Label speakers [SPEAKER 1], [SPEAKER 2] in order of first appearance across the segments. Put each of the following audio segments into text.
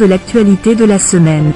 [SPEAKER 1] de l'actualité de la semaine.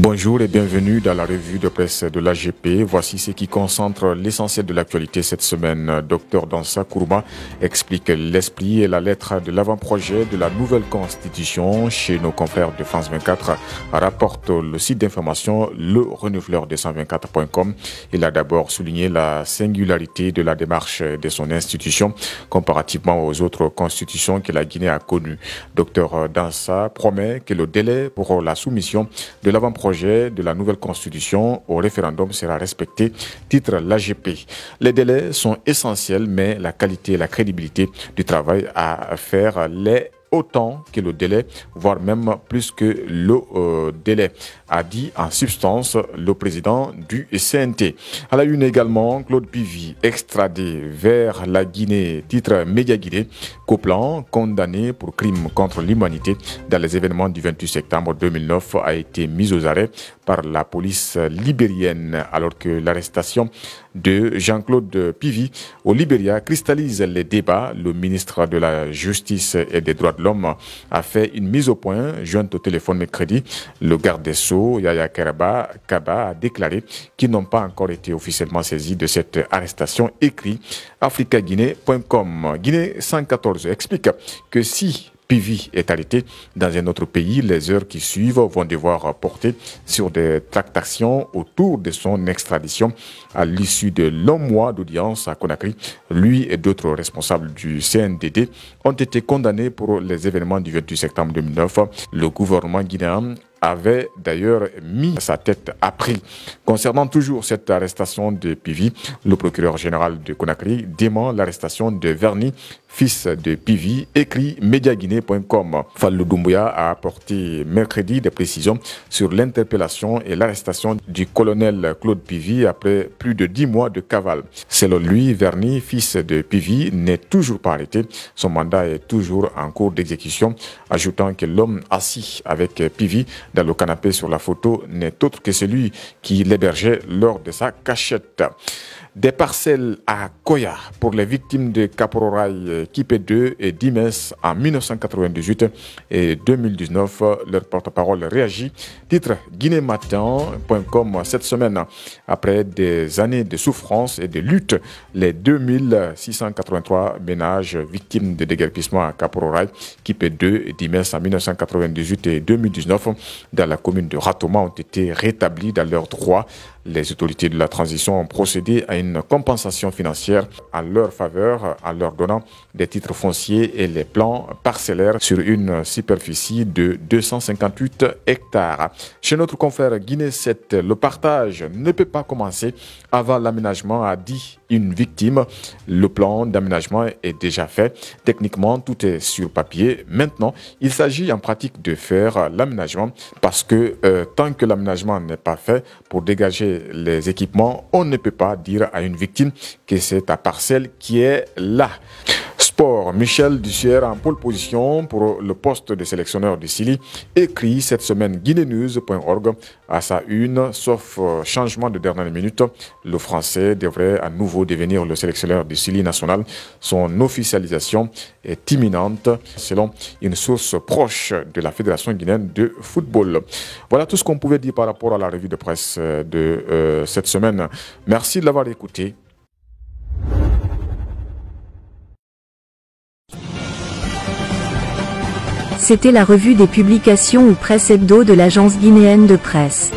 [SPEAKER 1] Bonjour et bienvenue dans la revue de presse de l'AGP. Voici ce qui concentre l'essentiel de l'actualité cette semaine. Docteur Dansa Kourma explique l'esprit et la lettre de l'avant-projet de la nouvelle constitution chez nos confrères de France 24, rapporte le site d'information le renouveleur de 124.com. Il a d'abord souligné la singularité de la démarche de son institution comparativement aux autres constitutions que la Guinée a connues. Docteur Dansa promet que le délai pour la soumission de l'avant-projet projet de la nouvelle constitution au référendum sera respecté, titre l'AGP. Les délais sont essentiels, mais la qualité et la crédibilité du travail à faire les autant que le délai, voire même plus que le euh, délai, a dit en substance le président du CNT. À la une également, Claude Pivy, extradé vers la Guinée, titre média Guinée. Coplan, condamné pour crime contre l'humanité dans les événements du 28 septembre 2009, a été mis aux arrêts par la police libérienne, alors que l'arrestation de Jean-Claude Pivy au Libéria cristallise les débats. Le ministre de la Justice et des Droits l'homme a fait une mise au point jointe au téléphone mercredi. Le garde des Sceaux, Yaya Keraba, Kaba, a déclaré qu'ils n'ont pas encore été officiellement saisis de cette arrestation, écrit africaguinée.com. Guinée 114 explique que si Pivi est arrêté dans un autre pays, les heures qui suivent vont devoir porter sur des tractations autour de son extradition. À l'issue de longs mois d'audience à Conakry, lui et d'autres responsables du CNDD ont été condamnés pour les événements du 28 septembre 2009. Le gouvernement guinéen avait d'ailleurs mis sa tête à prix. Concernant toujours cette arrestation de Pivi, le procureur général de Conakry dément l'arrestation de Verny, fils de Pivi, écrit mediaguinée.com. Fallou Doumbouya a apporté mercredi des précisions sur l'interpellation et l'arrestation du colonel Claude Pivi après plus de dix mois de cavale. Selon lui, Verny, fils de Pivi, n'est toujours pas arrêté. Son mandat est toujours en cours d'exécution, ajoutant que l'homme assis avec Pivi le canapé sur la photo n'est autre que celui qui l'hébergeait lors de sa cachette. Des parcelles à Koya pour les victimes de caporal euh, Kipe 2 et d'Imes en 1998 et 2019. Leur porte-parole réagit. Titre guinématin.com cette semaine. Après des années de souffrance et de lutte, les 2683 ménages victimes de déguerpissement à caporal Kipe 2 et d'Imes en 1998 et 2019 dans la commune de Ratoma ont été rétablis dans leurs droits les autorités de la transition ont procédé à une compensation financière à leur faveur en leur donnant des titres fonciers et les plans parcellaires sur une superficie de 258 hectares. Chez notre confrère Guinée 7, le partage ne peut pas commencer avant l'aménagement, a dit une victime. Le plan d'aménagement est déjà fait. Techniquement, tout est sur papier. Maintenant, il s'agit en pratique de faire l'aménagement parce que euh, tant que l'aménagement n'est pas fait pour dégager les, équipements, on ne peut pas dire à une victime que c'est ta parcelle qui est là. Pour Michel Dussière en pole position pour le poste de sélectionneur du Sili, écrit cette semaine guinénews.org à sa une, sauf euh, changement de dernière minute, le Français devrait à nouveau devenir le sélectionneur du Sili national. Son officialisation est imminente selon une source proche de la Fédération guinéenne de football. Voilà tout ce qu'on pouvait dire par rapport à la revue de presse euh, de euh, cette semaine. Merci de l'avoir écouté. C'était la revue des publications ou presse hebdo de l'agence guinéenne de presse.